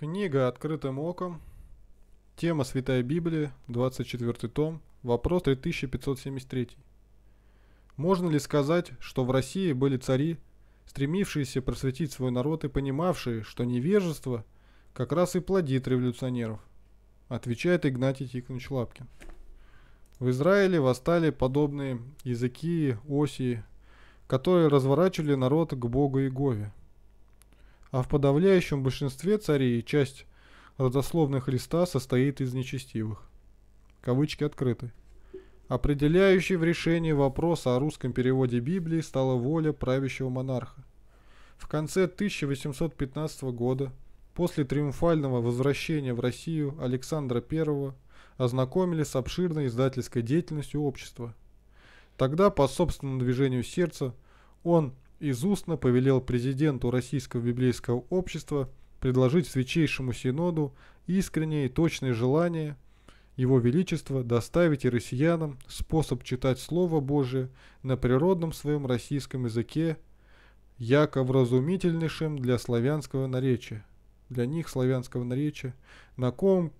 Книга «Открытым оком». Тема «Святая Библия», 24 том, вопрос 3573. Можно ли сказать, что в России были цари, стремившиеся просветить свой народ и понимавшие, что невежество как раз и плодит революционеров? Отвечает Игнатий Тихонович Лапкин. В Израиле восстали подобные языки, оси, которые разворачивали народ к Богу и Гове а в подавляющем большинстве царей часть родословных листа состоит из нечестивых. Кавычки открыты. Определяющей в решении вопроса о русском переводе Библии стала воля правящего монарха. В конце 1815 года, после триумфального возвращения в Россию Александра I, ознакомили с обширной издательской деятельностью общества. Тогда, по собственному движению сердца, он из устно повелел президенту Российского библейского общества предложить Святейшему Синоду искреннее и точное желание Его Величества доставить и россиянам способ читать Слово Божие на природном своем российском языке, яко вразумительнейшим для славянского наречия, для них славянского наречия, на ком,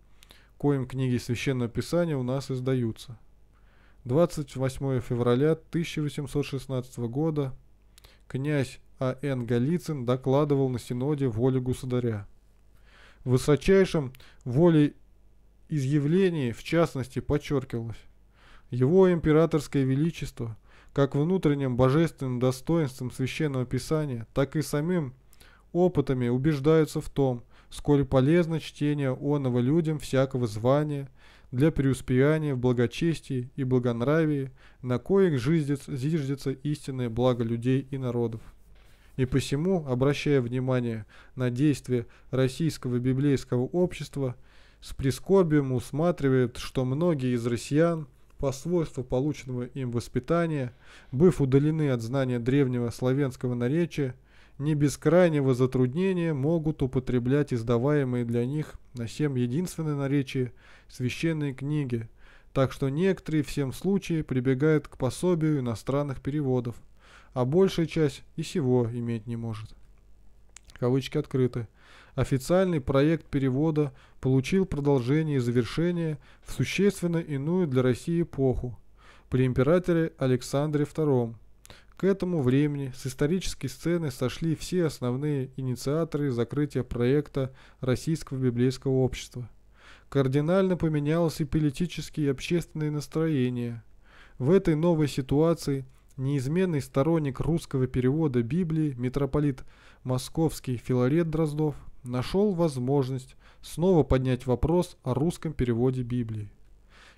коим книги Священного Писания у нас издаются. 28 февраля 1816 года князь А.Н. Голицын докладывал на Синоде воле государя. В высочайшем воле изъявлении, в частности, подчеркивалось его императорское величество как внутренним божественным достоинством священного писания, так и самим опытами убеждаются в том, сколь полезно чтение оного людям всякого звания, для преуспеяния в благочестии и благонравии, на коих зиждется истинное благо людей и народов. И посему, обращая внимание на действия российского библейского общества, с прискорбием усматривает, что многие из россиян по свойству полученного им воспитания, быв удалены от знания древнего славянского наречия, не без крайнего затруднения могут употреблять издаваемые для них на всем единственное наречие священные книги, так что некоторые в всем случае прибегают к пособию иностранных переводов, а большая часть и сего иметь не может. Кавычки открыты. Официальный проект перевода получил продолжение и завершение в существенно иную для России эпоху при императоре Александре II – к этому времени с исторической сцены сошли все основные инициаторы закрытия проекта Российского библейского общества. Кардинально поменялось и политические и общественные настроения. В этой новой ситуации неизменный сторонник русского перевода Библии митрополит Московский Филарет Дроздов нашел возможность снова поднять вопрос о русском переводе Библии.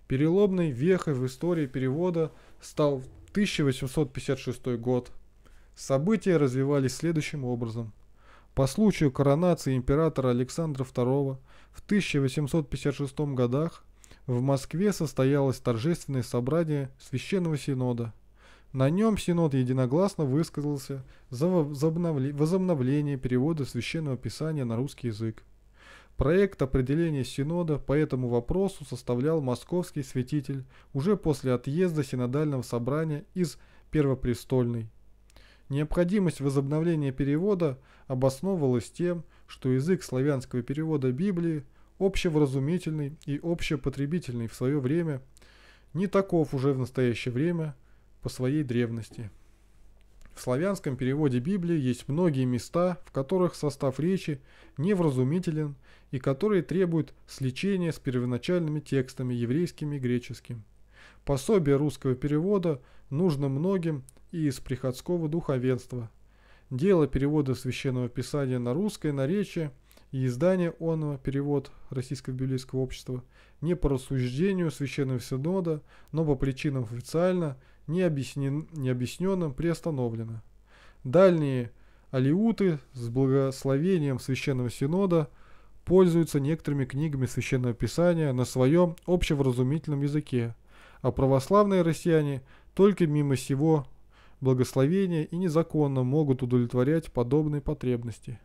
Переломной вехой в истории перевода стал 1856 год. События развивались следующим образом. По случаю коронации императора Александра II в 1856 годах в Москве состоялось торжественное собрание Священного Синода. На нем Синод единогласно высказался за возобновление перевода Священного Писания на русский язык. Проект определения синода по этому вопросу составлял московский святитель уже после отъезда синодального собрания из Первопрестольной. Необходимость возобновления перевода обосновывалась тем, что язык славянского перевода Библии, общевразумительный и общепотребительный в свое время, не таков уже в настоящее время по своей древности. В славянском переводе Библии есть многие места, в которых состав речи невразумителен и которые требуют сличения с первоначальными текстами еврейскими и греческим. Пособие русского перевода нужно многим и из приходского духовенства. Дело перевода священного писания на русское наречие – и издание оного перевод Российского библейского общества, не по рассуждению Священного Синода, но по причинам официально необъяснен, необъясненным приостановлено. Дальние алиуты с благословением Священного Синода пользуются некоторыми книгами Священного Писания на своем общевразумительном языке, а православные россияне только мимо сего благословения и незаконно могут удовлетворять подобные потребности.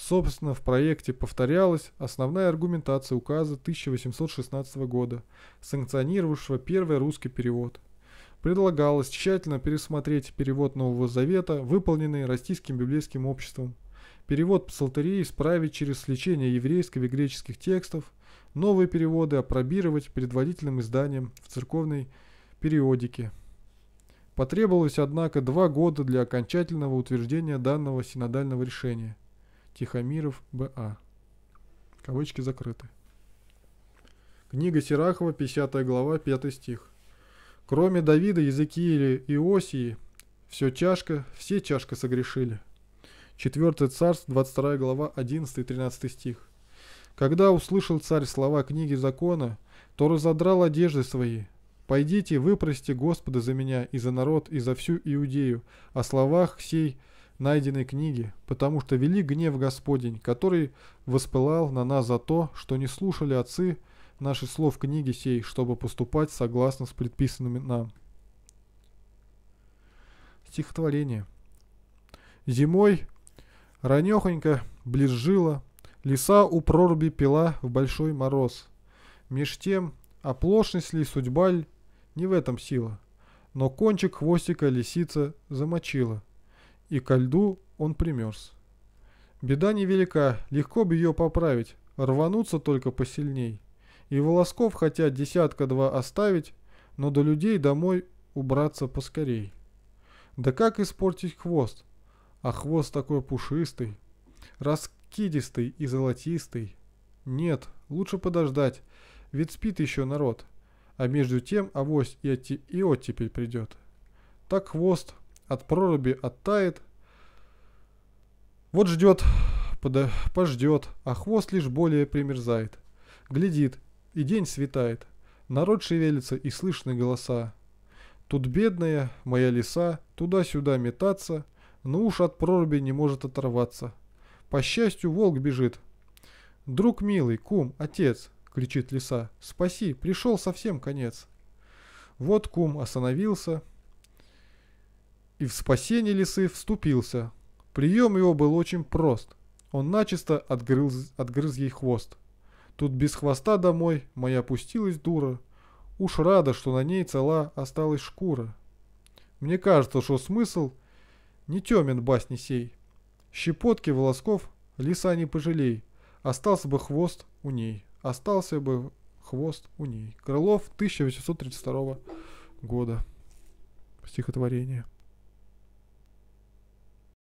Собственно, в проекте повторялась основная аргументация указа 1816 года, санкционировавшего первый русский перевод. Предлагалось тщательно пересмотреть перевод Нового Завета, выполненный Российским библейским обществом. Перевод псалтерии исправить через сличение еврейского и греческих текстов, новые переводы опробировать предварительным изданием в церковной периодике. Потребовалось, однако, два года для окончательного утверждения данного синодального решения. Тихомиров Б.А. Кавычки закрыты. Книга Сирахова, 50 глава, 5 стих. Кроме Давида, Языкииля и Осии, все чашка, все чашка согрешили. 4 царств, 22 глава, 11-13 стих. Когда услышал царь слова книги закона, то разодрал одежды свои. «Пойдите, выпросите Господа за меня и за народ, и за всю Иудею, о словах сей найденной книги, потому что вели гнев Господень, который воспылал на нас за то, что не слушали отцы наши слов книги сей, чтобы поступать согласно с предписанными нам. Стихотворение. Зимой ранехонько близжило, лиса у проруби пила в большой мороз. Меж тем, оплошность ли судьба ль, не в этом сила, но кончик хвостика лисица замочила – и ко льду он примерз. Беда невелика, легко бы ее поправить, рвануться только посильней. И волосков хотя десятка-два оставить, но до людей домой убраться поскорей. Да как испортить хвост? А хвост такой пушистый, раскидистый и золотистый. Нет, лучше подождать, ведь спит еще народ. А между тем авось и, оттепель придет. Так хвост от проруби оттает. Вот ждет, подо... пождет, а хвост лишь более примерзает. Глядит, и день светает, народ шевелится и слышны голоса. Тут бедная моя лиса, туда-сюда метаться, но уж от проруби не может оторваться. По счастью, волк бежит. «Друг милый, кум, отец!» — кричит лиса. «Спаси, пришел совсем конец!» Вот кум остановился — и в спасение лисы вступился. Прием его был очень прост. Он начисто отгрыз, отгрыз ей хвост. Тут без хвоста домой моя пустилась дура. Уж рада, что на ней цела осталась шкура. Мне кажется, что смысл не темен басни сей. Щепотки волосков лиса не пожалей. Остался бы хвост у ней. Остался бы хвост у ней. Крылов 1832 года. Стихотворение.